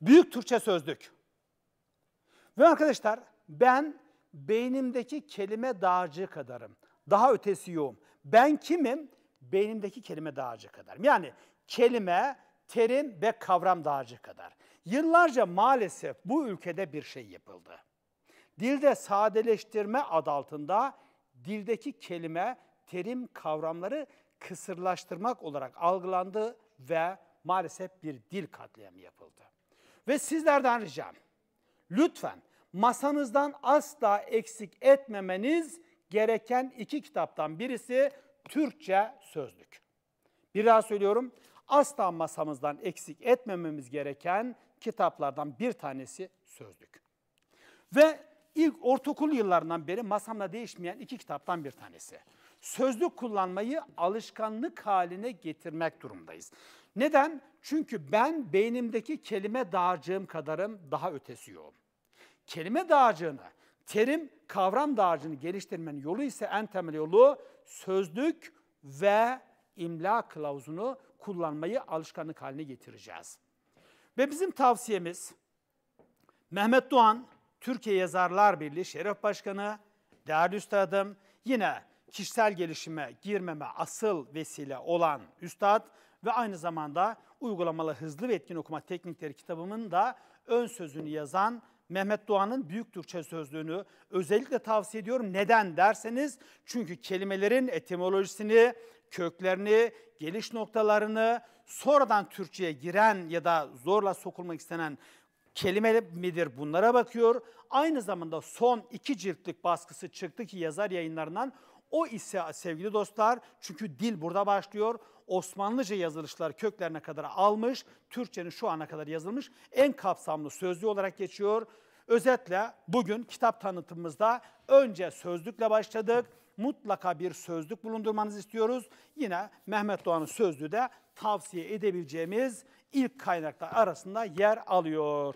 Büyük Türkçe Sözlük. Ve arkadaşlar ben beynimdeki kelime dağarcığı kadarım. Daha ötesi yoğum. Ben kimim? Beynimdeki kelime dağarcığı kadarım. Yani kelime, terim ve kavram dağarcığı kadar. Yıllarca maalesef bu ülkede bir şey yapıldı. Dilde sadeleştirme ad altında dildeki kelime, terim, kavramları kısırlaştırmak olarak algılandı ve maalesef bir dil katliamı yapıldı. Ve sizlerden ricam lütfen masanızdan asla eksik etmemeniz gereken iki kitaptan birisi Türkçe sözlük. Bir daha söylüyorum asla masamızdan eksik etmememiz gereken kitaplardan bir tanesi sözlük. Ve ilk ortaokul yıllarından beri masamda değişmeyen iki kitaptan bir tanesi. Sözlük kullanmayı alışkanlık haline getirmek durumdayız. Neden? Çünkü ben beynimdeki kelime dağarcığım kadarım daha ötesi yoğum. Kelime dağarcığını, terim, kavram dağarcığını geliştirmenin yolu ise en temel yolu sözlük ve imla kılavuzunu kullanmayı alışkanlık haline getireceğiz. Ve bizim tavsiyemiz Mehmet Doğan, Türkiye Yazarlar Birliği Şeref Başkanı, değerli üstadım, yine kişisel gelişime girmeme asıl vesile olan üstad ve aynı zamanda uygulamalı hızlı ve etkin okuma teknikleri kitabımın da ön sözünü yazan Mehmet Doğan'ın Büyük Türkçe Sözlüğünü özellikle tavsiye ediyorum. Neden derseniz çünkü kelimelerin etimolojisini, köklerini, geliş noktalarını sonradan Türkçe'ye giren ya da zorla sokulmak istenen kelime midir bunlara bakıyor. Aynı zamanda son iki ciltlik baskısı çıktı ki yazar yayınlarından o ise sevgili dostlar çünkü dil burada başlıyor. Osmanlıca yazılışlar köklerine kadar almış, Türkçenin şu ana kadar yazılmış en kapsamlı sözlü olarak geçiyor. Özetle bugün kitap tanıtımımızda önce sözlükle başladık. Mutlaka bir sözlük bulundurmanızı istiyoruz. Yine Mehmet Doğan'ın sözlüğü de tavsiye edebileceğimiz ilk kaynaklar arasında yer alıyor.